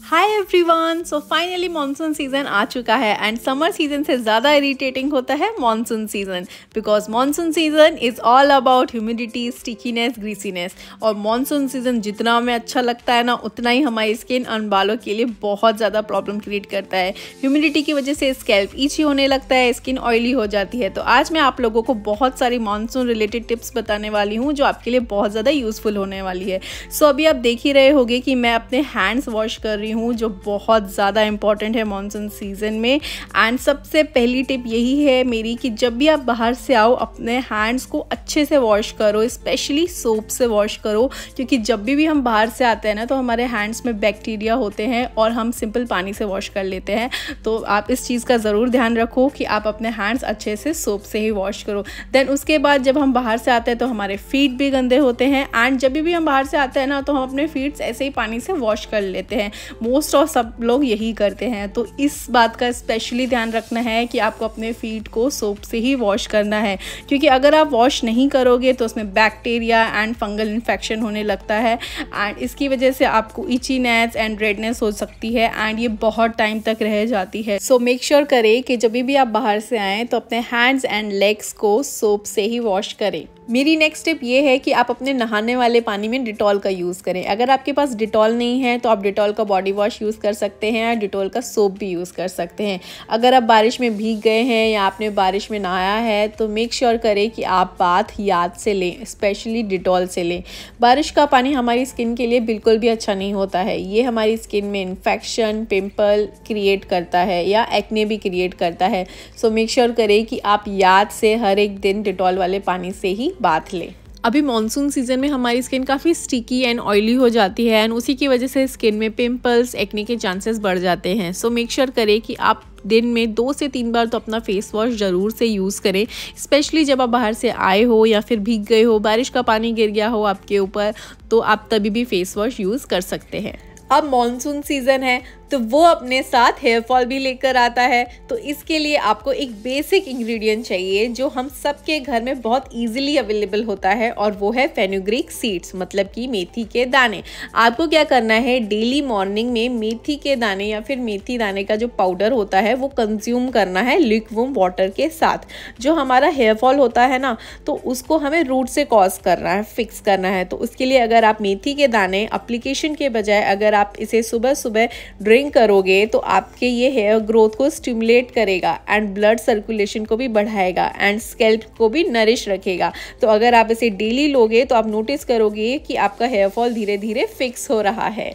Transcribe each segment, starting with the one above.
हाय everyone so finally monsoon season आ चुका है एंड समर सीज़न से ज़्यादा इरिटेटिंग होता है monsoon season because monsoon season is all about humidity stickiness greasiness और मानसून सीज़न जितना हमें अच्छा लगता है ना उतना ही हमारी स्किन और बालों के लिए बहुत ज़्यादा प्रॉब्लम क्रिएट करता है ह्यूमिडिटी की वजह से स्कैल्प ईची होने लगता है स्किन ऑयली हो जाती है तो आज मैं आप लोगों को बहुत सारी मानसून रिलेटेड टिप्स बताने वाली हूँ जो आपके लिए बहुत ज़्यादा यूज़फुल होने वाली है सो so, अभी आप देख ही रहे होगे कि मैं अपने हैंड्स वॉश कर रही हूँ जो बहुत ज़्यादा इम्पॉर्टेंट है मानसून सीज़न में एंड सबसे पहली टिप यही है मेरी कि जब भी आप बाहर से आओ अपने हैंड्स को अच्छे से वॉश करो स्पेशली सोप से वॉश करो क्योंकि जब भी भी हम बाहर से आते हैं ना तो हमारे हैंड्स में बैक्टीरिया होते हैं और हम सिंपल पानी से वॉश कर लेते हैं तो आप इस चीज़ का ज़रूर ध्यान रखो कि आप अपने हैंड्स अच्छे से सोप से ही वॉश करो देन उसके बाद जब हम बाहर से आते हैं तो हमारे फीट भी गंदे होते हैं एंड जब भी हम बाहर से आते हैं ना तो हम अपने फीट्स ऐसे ही पानी से वॉश कर लेते हैं मोस्ट ऑफ सब लोग यही करते हैं तो इस बात का स्पेशली ध्यान रखना है कि आपको अपने फीट को सोप से ही वॉश करना है क्योंकि अगर आप वॉश नहीं करोगे तो उसमें बैक्टीरिया एंड फंगल इन्फेक्शन होने लगता है एंड इसकी वजह से आपको इचीनेस एंड रेडनेस हो सकती है एंड ये बहुत टाइम तक रह जाती है सो मेक श्योर करें कि जब भी आप बाहर से आएँ तो अपने हैंड्स एंड लेग्स को सोप से ही वॉश करें मेरी नेक्स्ट स्टेप ये है कि आप अपने नहाने वाले पानी में डिटॉल का यूज़ करें अगर आपके पास डिटॉल नहीं है तो आप डिटॉल का बॉडी वॉश यूज़ कर सकते हैं या डिटॉल का सोप भी यूज़ कर सकते हैं अगर आप बारिश में भीग गए हैं या आपने बारिश में नहाया है तो मेक श्योर sure करें कि आप बाथ याद से लें स्पेशली डिटॉल से लें बारिश का पानी हमारी स्किन के लिए बिल्कुल भी अच्छा नहीं होता है ये हमारी स्किन में इन्फेक्शन पिम्पल क्रिएट करता है या एक्ने भी क्रिएट करता है सो मेक श्योर करें कि आप याद से हर एक दिन डिटॉल वाले पानी से ही बात लें अभी मानसून सीजन में हमारी स्किन काफ़ी स्टिकी एंड ऑयली हो जाती है एंड उसी की वजह से स्किन में पिंपल्स एक्ने के चांसेस बढ़ जाते हैं सो मेक श्योर करें कि आप दिन में दो से तीन बार तो अपना फेस वॉश ज़रूर से यूज़ करें स्पेशली जब आप बाहर से आए हो या फिर भीग गए हो बारिश का पानी गिर गया हो आपके ऊपर तो आप तभी भी फेस वॉश यूज़ कर सकते हैं अब मानसून सीज़न है तो वो अपने साथ हेयर फॉल भी लेकर आता है तो इसके लिए आपको एक बेसिक इंग्रेडिएंट चाहिए जो हम सबके घर में बहुत इजीली अवेलेबल होता है और वो है फेनुग्रिक सीड्स मतलब कि मेथी के दाने आपको क्या करना है डेली मॉर्निंग में मेथी के दाने या फिर मेथी दाने का जो पाउडर होता है वो कंज्यूम करना है लिक्वम वाटर के साथ जो हमारा हेयर फॉल होता है ना तो उसको हमें रूट से कॉज करना है फिक्स करना है तो उसके लिए अगर आप मेथी के दाने अप्लीकेशन के बजाय अगर आप इसे सुबह सुबह ड्रिंक टेलरिंग करोगे तो आपके ये हेयर ग्रोथ को स्टिमुलेट करेगा एंड ब्लड सर्कुलेशन को भी बढ़ाएगा एंड स्केल्प को भी नरिश रखेगा तो अगर आप इसे डेली लोगे तो आप नोटिस करोगे कि आपका हेयरफॉल धीरे धीरे फिक्स हो रहा है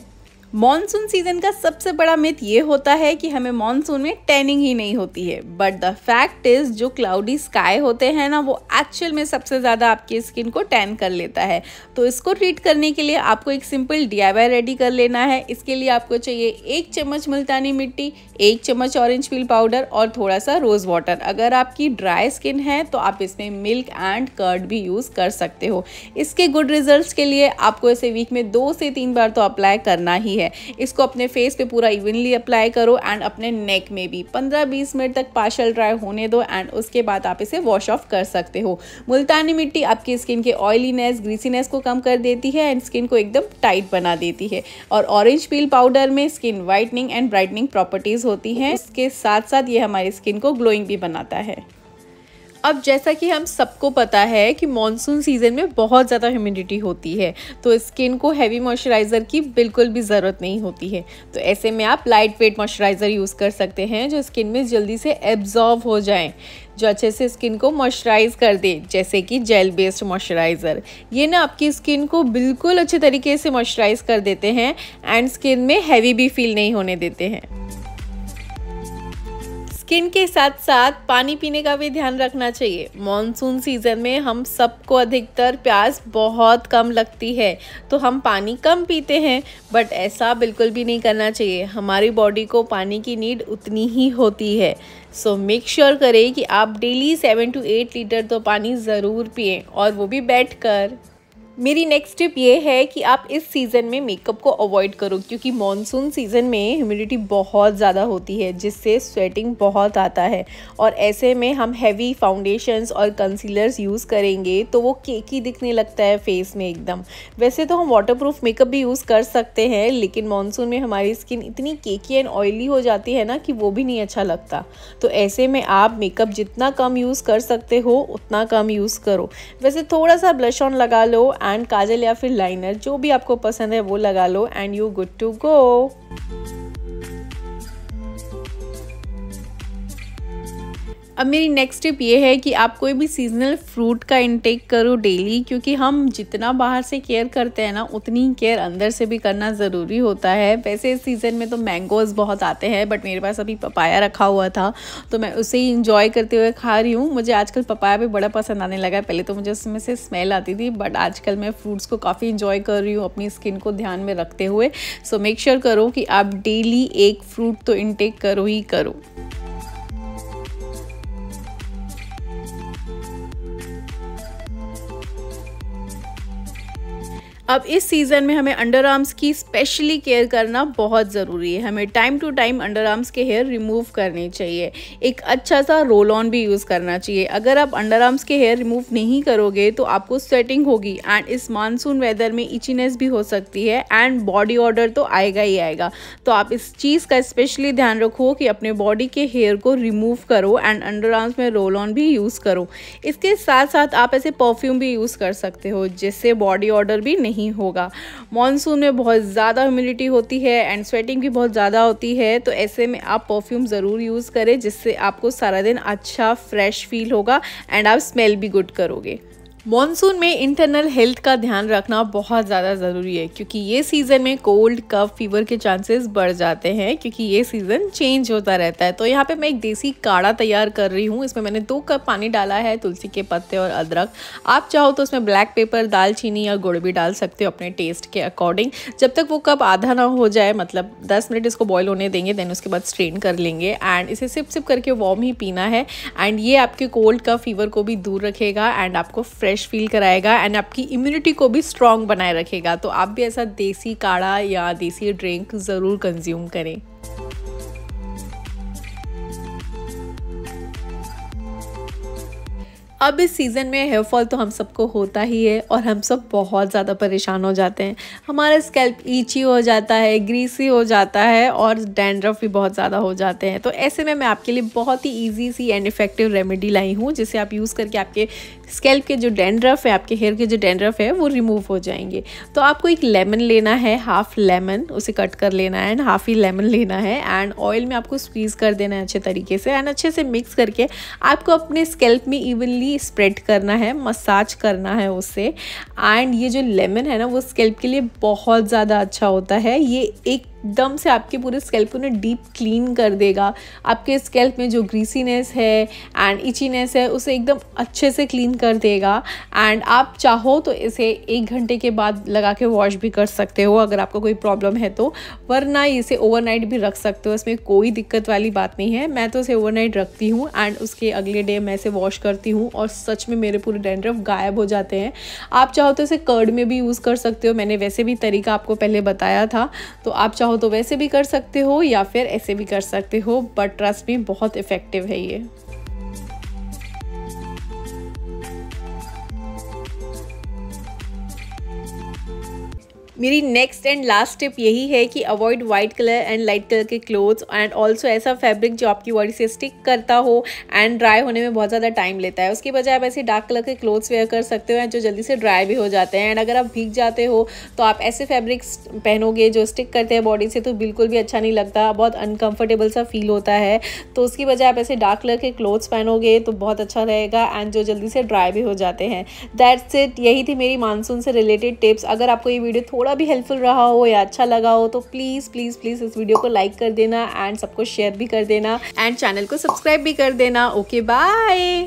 मॉनसून सीजन का सबसे बड़ा मिथ ये होता है कि हमें मॉनसून में टैनिंग ही नहीं होती है बट द फैक्ट इज जो क्लाउडी स्काई होते हैं ना वो एक्चुअल में सबसे ज़्यादा आपकी स्किन को टैन कर लेता है तो इसको ट्रीट करने के लिए आपको एक सिंपल डी रेडी कर लेना है इसके लिए आपको चाहिए एक चम्मच मुल्तानी मिट्टी एक चम्मच ऑरेंज पील पाउडर और थोड़ा सा रोज़ वाटर अगर आपकी ड्राई स्किन है तो आप इसमें मिल्क एंड कर्ड भी यूज़ कर सकते हो इसके गुड रिजल्ट के लिए आपको इसे वीक में दो से तीन बार तो अप्लाई करना ही है इसको अपने फेस पे पूरा इवनली अप्लाई करो एंड अपने नेक में भी 15-20 मिनट तक पार्शल ड्राई होने दो एंड उसके बाद आप इसे वॉश ऑफ कर सकते हो मुल्तानी मिट्टी आपकी स्किन के ऑयलीनेस ग्रीसीनेस को कम कर देती है एंड स्किन को एकदम टाइट बना देती है और ऑरेंज पील पाउडर में skin whitening and brightening properties होती है इसके साथ साथ ये हमारी स्किन को ग्लोइंग भी बनाता है अब जैसा कि हम सबको पता है कि मानसून सीज़न में बहुत ज़्यादा ह्यूमिडिटी होती है तो स्किन को हैवी मॉइस्चराइज़र की बिल्कुल भी ज़रूरत नहीं होती है तो ऐसे में आप लाइट वेट मॉइस्चराइज़र यूज़ कर सकते हैं जो स्किन में जल्दी से एब्जॉर्व हो जाए जो अच्छे से स्किन को मॉइस्चराइज कर दे जैसे कि जेल बेस्ड मॉइस्चराइज़र ये ना आपकी स्किन को बिल्कुल अच्छे तरीके से मॉइस्चराइज कर देते हैं एंड स्किन में हैवी भी फील नहीं होने देते हैं स्किन के साथ साथ पानी पीने का भी ध्यान रखना चाहिए मानसून सीज़न में हम सबको अधिकतर प्यास बहुत कम लगती है तो हम पानी कम पीते हैं बट ऐसा बिल्कुल भी नहीं करना चाहिए हमारी बॉडी को पानी की नीड उतनी ही होती है सो मेक श्योर करें कि आप daily seven two eight litre तो पानी ज़रूर पिए और वो भी बैठ कर मेरी नेक्स्ट टिप ये है कि आप इस सीज़न में मेकअप को अवॉइड करो क्योंकि मॉनसून सीज़न में ह्यूमिडिटी बहुत ज़्यादा होती है जिससे स्वेटिंग बहुत आता है और ऐसे में हम हैवी फाउंडेशंस और कंसीलर्स यूज़ करेंगे तो वो केकी दिखने लगता है फेस में एकदम वैसे तो हम वाटरप्रूफ मेकअप भी यूज़ कर सकते हैं लेकिन मानसून में हमारी स्किन इतनी केकी एंड ऑयली हो जाती है ना कि वो भी नहीं अच्छा लगता तो ऐसे में आप मेकअप जितना कम यूज़ कर सकते हो उतना कम यूज़ करो वैसे थोड़ा सा ब्लश ऑन लगा लो एंड काजल या फिर लाइनर जो भी आपको पसंद है वो लगा लो and you good to go अब मेरी नेक्स्ट टिप ये है कि आप कोई भी सीजनल फ्रूट का इनटेक करो डेली क्योंकि हम जितना बाहर से केयर करते हैं ना उतनी केयर अंदर से भी करना ज़रूरी होता है वैसे इस सीज़न में तो मैंगोज़ बहुत आते हैं बट मेरे पास अभी पपाया रखा हुआ था तो मैं उसे ही इंजॉय करते हुए खा रही हूँ मुझे आजकल पपाया भी बड़ा पसंद आने लगा है पहले तो मुझे उसमें से स्मेल आती थी बट आजकल मैं फ्रूट्स को काफ़ी इंजॉय कर रही हूँ अपनी स्किन को ध्यान में रखते हुए सो मेक श्योर करो कि आप डेली एक फ्रूट तो इनटेक करो ही करो अब इस सीज़न में हमें अंडर आर्म्स की स्पेशली केयर करना बहुत ज़रूरी है हमें time to time under arms के हेयर रिमूव करने चाहिए एक अच्छा सा रोल ऑन भी यूज़ करना चाहिए अगर आप अंडर आर्म्स के हेयर रिमूव नहीं करोगे तो आपको स्वेटिंग होगी एंड इस मानसून वेदर में इचीनेस भी हो सकती है एंड बॉडी ऑर्डर तो आएगा ही आएगा तो आप इस चीज़ का स्पेशली ध्यान रखो कि अपने बॉडी के हेयर को रिमूव करो एंड अंडर आर्म्स में रोल ऑन भी यूज़ करो इसके साथ साथ आप ऐसे परफ्यूम भी यूज़ कर सकते हो जिससे बॉडी ऑर्डर भी नहीं नहीं होगा मानसून में बहुत ज़्यादा ह्यूमिडिटी होती है एंड स्वेटिंग भी बहुत ज़्यादा होती है तो ऐसे में आप परफ्यूम ज़रूर यूज़ करें जिससे आपको सारा दिन अच्छा फ्रेश फील होगा एंड आप स्मेल भी गुड करोगे मानसून में इंटरनल हेल्थ का ध्यान रखना बहुत ज़्यादा ज़रूरी है क्योंकि ये सीज़न में कोल्ड कफ फीवर के चांसेस बढ़ जाते हैं क्योंकि ये सीज़न चेंज होता रहता है तो यहाँ पे मैं एक देसी काढ़ा तैयार कर रही हूँ इसमें मैंने दो कप पानी डाला है तुलसी के पत्ते और अदरक आप चाहो तो उसमें ब्लैक पेपर दालचीनी या गुड़ भी डाल सकते हो अपने टेस्ट के अकॉर्डिंग जब तक वो कप आधा ना हो जाए मतलब दस मिनट इसको बॉयल होने देंगे देन उसके बाद स्ट्रेन कर लेंगे एंड इसे सिप सिप करके वार्म ही पीना है एंड ये आपके कोल्ड कफ फीवर को भी दूर रखेगा एंड आपको फ्रेश फ्रेश फील कराएगा एंड आपकी इम्यूनिटी को भी स्ट्रॉन्ग बनाए रखेगा तो आप भी ऐसा देसी काढ़ा या देसी ड्रिंक ज़रूर कंज्यूम करें अब इस सीज़न में हेयर फॉल तो हम सबको होता ही है और हम सब बहुत ज़्यादा परेशान हो जाते हैं हमारा स्कैल्प ईची हो जाता है ग्रीसी हो जाता है और डैंड्रफ भी बहुत ज़्यादा हो जाते हैं तो ऐसे में मैं आपके लिए बहुत ही ईजी सी एंड इफेक्टिव रेमेडी लाई हूँ जिसे आप यूज़ करके आपके स्कैल्प के जो डैंड्रफ है आपके हेयर के जो डैंड्रफ है वो रिमूव हो जाएंगे तो आपको एक लेमन लेना है हाफ लेमन उसे कट कर लेना है एंड हाफ ही लेमन लेना है एंड ऑयल में आपको स्क्वीज़ कर देना है अच्छे तरीके से एंड अच्छे से मिक्स करके आपको अपने स्कैल्प में इवनली ऑयली स्प्रेड करना है मसाज करना है उसे एंड ये जो लेमन है ना वो स्केल्प के लिए बहुत ज़्यादा अच्छा होता है ये एक एकदम से आपके पूरे स्केल्प को ना डीप क्लीन कर देगा आपके स्केल्प में जो ग्रीसीनेस है एंड इचीनेस है उसे एकदम अच्छे से क्लीन कर देगा एंड आप चाहो तो इसे एक घंटे के बाद लगा के वॉश भी कर सकते हो अगर आपको कोई प्रॉब्लम है तो वरना इसे ओवरनाइट भी रख सकते हो इसमें कोई दिक्कत वाली बात नहीं है मैं तो इसे ओवरनाइट रखती हूँ एंड उसके अगले डे मैं इसे वॉश करती हूँ और सच में मेरे पूरे डेंड्रफ गायब हो जाते हैं आप चाहो तो इसे कर्ड में भी यूज़ कर सकते हो मैंने वैसे भी तरीका आपको पहले बताया था तो आप चाहो चाहो तो वैसे भी कर सकते हो या फिर ऐसे भी कर सकते हो बट ट्रस्ट में बहुत इफ़ेक्टिव है ये मेरी नेक्स्ट एंड लास्ट टिप यही है कि avoid white colour and light colour के क्लोथ्स एंड ऑल्सो ऐसा फैब्रिक जो आपकी बॉडी से स्टिक करता हो एंड ड्राई होने में बहुत ज़्यादा टाइम लेता है उसके बजाय आप ऐसे डार्क कलर के क्लोथ्स वेयर कर सकते हो जो जल्दी से ड्राई भी हो जाते हैं एंड अगर आप भीग जाते हो तो आप ऐसे फैब्रिक्स पहनोगे जो स्टिक करते हैं बॉडी से तो बिल्कुल भी अच्छा नहीं लगता बहुत अनकम्फर्टेबल सा फील होता है तो उसकी वजह आप ऐसे डार्क कलर के क्लोथ्स पहनोगे तो बहुत अच्छा रहेगा एंड जो जल्दी से ड्राई भी हो जाते हैं दैट्स इट यही थी मेरी मानसून से रिलेटेड टिप्स अगर आपको ये वीडियो थोड़ा थोड़ा भी हेल्पफुल रहा हो या अच्छा लगा हो तो प्लीज़ प्लीज़ प्लीज़ इस वीडियो को लाइक कर देना एंड सबको शेयर भी कर देना एंड चैनल को सब्सक्राइब भी कर देना ओके बाय